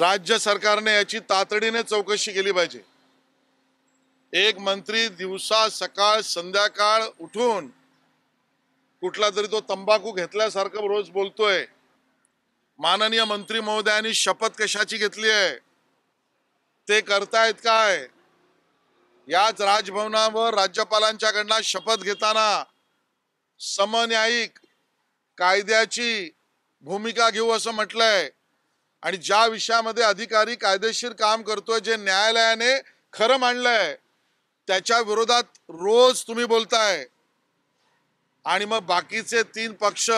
राज्य सरकारने याची तातडीने चौकशी केली पाहिजे एक मंत्री दिवसा सकाळ संध्याकाळ उठून कुठला तरी तो तंबाखू घेतल्यासारखं रोज बोलतोय माननीय मंत्री महोदयांनी शपथ कशाची घेतली आहे ते करतायत काय याच राजभवनावर राज्यपालांच्याकडनं शपथ घेताना समन्यायिक कायद्याची भूमिका घेऊ असं म्हटलंय आणि ज्या विषयामध्ये अधिकारी कायदेशीर काम करतोय जे न्यायालयाने खरं मांडलंय त्याच्या विरोधात रोज तुम्ही बोलताय आणि मग बाकीचे तीन पक्ष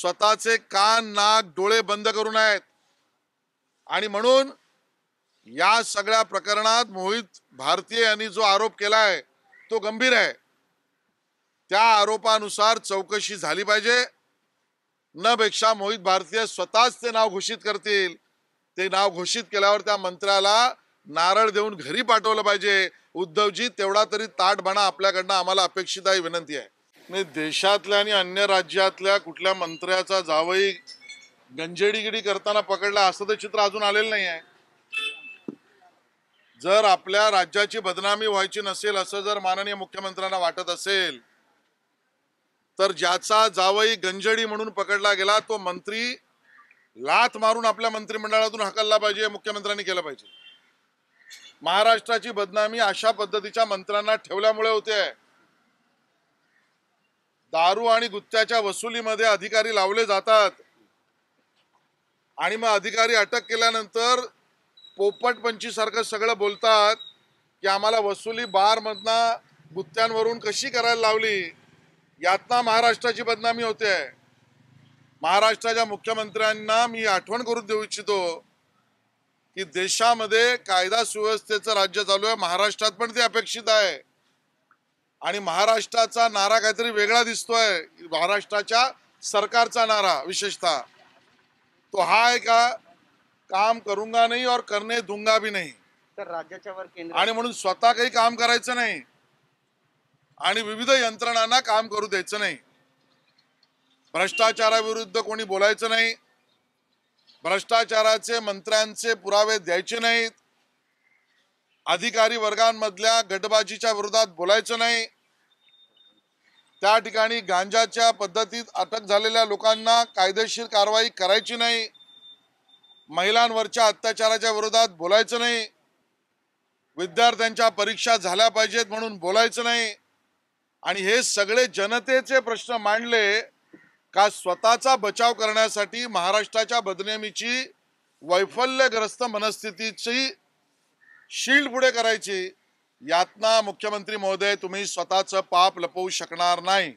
स्वतःचे कान नाक डोळे बंद करून आहेत आणि म्हणून या सगळ्या प्रकरणात मोहित भारतीय यांनी जो आरोप केलाय तो गंभीर आहे त्या आरोपानुसार चौकशी झाली पाहिजे न मोहित भारतीय स्वतःच ते नाव घोषित करतील ते नाव घोषित केल्यावर त्या मंत्र्याला नारळ देऊन घरी पाठवलं पाहिजे उद्धवजी तेवढा तरी ताट बना आपल्याकडनं आम्हाला अपेक्षित आहे विनंती आहे नाही देशातल्या आणि अन्य राज्यातल्या कुठल्या मंत्र्याचा जावई गंजेडीगिडी करताना पकडला असं ते चित्र अजून आलेलं नाही आहे जर आपल्या राज्याची बदनामी व्हायची नसेल असं जर माननीय मुख्यमंत्र्यांना वाटत असेल तर ज्याचा जावई गंजडी म्हणून पकडला गेला तो मंत्री लात मारून आपल्या मंत्रिमंडळातून हकलला पाहिजे मुख्यमंत्र्यांनी केलं पाहिजे महाराष्ट्राची बदनामी अशा पद्धतीच्या मंत्र्यांना ठेवल्यामुळे होते दारू आणि गुत्त्याच्या वसुलीमध्ये अधिकारी लावले जातात आणि मग अधिकारी अटक केल्यानंतर पोपटपंची सारखं सगळं बोलतात की आम्हाला वसुली बारमधनं गुत्त्यांवरून कशी करायला लावली यातना महाराष्ट्राची बदनामी होते आहे महाराष्ट्राच्या मुख्यमंत्र्यांना मी आठवण करून देऊ इच्छितो की देशामध्ये कायदा सुव्यवस्थेचं राज्य चालू आहे महाराष्ट्रात पण ते अपेक्षित आहे आणि महाराष्ट्राचा नारा काहीतरी वेगळा दिसतोय महाराष्ट्राच्या सरकारचा नारा विशेषतः तो हा आहे का काम करूंगा नाही और करणे दुंगा भी नाही तर राज्याच्या वर आणि म्हणून स्वतः काही काम करायचं नाही आणि विविध यंत्रणांना काम करू द्यायचं नाही भ्रष्टाचाराविरुद्ध कोणी बोलायचं नाही भ्रष्टाचाराचे मंत्र्यांचे पुरावे द्यायचे नाहीत अधिकारी वर्गांमधल्या गटबाजीच्या विरोधात बोलायचं नाही त्या ठिकाणी गांजाच्या पद्धतीत अटक झालेल्या लोकांना कायदेशीर कारवाई करायची नाही महिलांवरच्या अत्याचाराच्या विरोधात बोलायचं नाही विद्यार्थ्यांच्या परीक्षा झाल्या पाहिजेत म्हणून बोलायचं नाही आणि हे सगळे जनतेचे प्रश्न मांडले का स्वतःचा बचाव करण्यासाठी महाराष्ट्राच्या बदनामीची वैफल्यग्रस्त मनस्थितीची शील्ड पुढे करायची यातना मुख्यमंत्री महोदय तुम्ही स्वतःचं पाप लपवू शकणार नाही